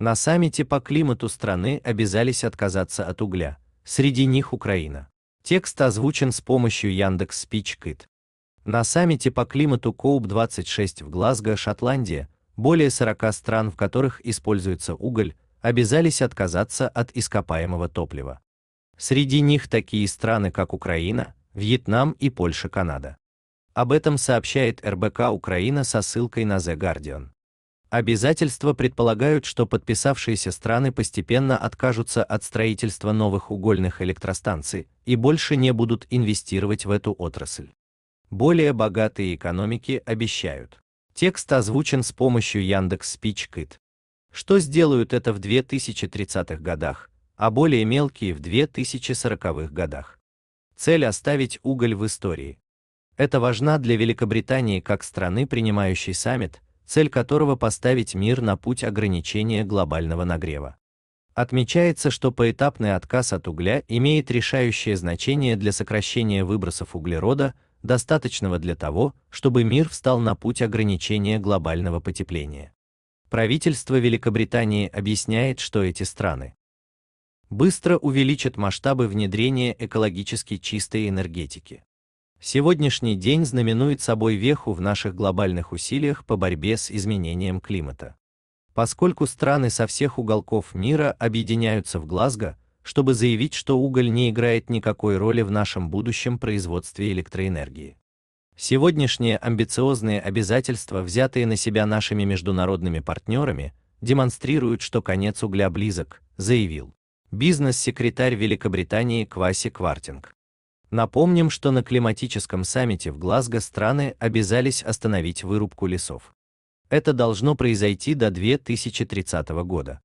На саммите типа по климату страны обязались отказаться от угля, среди них Украина. Текст озвучен с помощью Яндекс Спичкит. На саммите по климату COP26 в Глазго, Шотландия, более 40 стран, в которых используется уголь, обязались отказаться от ископаемого топлива. Среди них такие страны, как Украина, Вьетнам и Польша-Канада. Об этом сообщает РБК Украина со ссылкой на The Guardian. Обязательства предполагают, что подписавшиеся страны постепенно откажутся от строительства новых угольных электростанций и больше не будут инвестировать в эту отрасль. Более богатые экономики обещают. Текст озвучен с помощью Яндекс Speechkit. Что сделают это в 2030-х годах, а более мелкие в 2040-х годах. Цель оставить уголь в истории. Это важна для Великобритании как страны, принимающей саммит, цель которого поставить мир на путь ограничения глобального нагрева. Отмечается, что поэтапный отказ от угля имеет решающее значение для сокращения выбросов углерода, достаточного для того, чтобы мир встал на путь ограничения глобального потепления. Правительство Великобритании объясняет, что эти страны быстро увеличат масштабы внедрения экологически чистой энергетики. Сегодняшний день знаменует собой веху в наших глобальных усилиях по борьбе с изменением климата. Поскольку страны со всех уголков мира объединяются в Глазго, чтобы заявить, что уголь не играет никакой роли в нашем будущем производстве электроэнергии. Сегодняшние амбициозные обязательства, взятые на себя нашими международными партнерами, демонстрируют, что конец угля близок, заявил бизнес-секретарь Великобритании Кваси Квартинг. Напомним, что на климатическом саммите в Глазго страны обязались остановить вырубку лесов. Это должно произойти до 2030 года.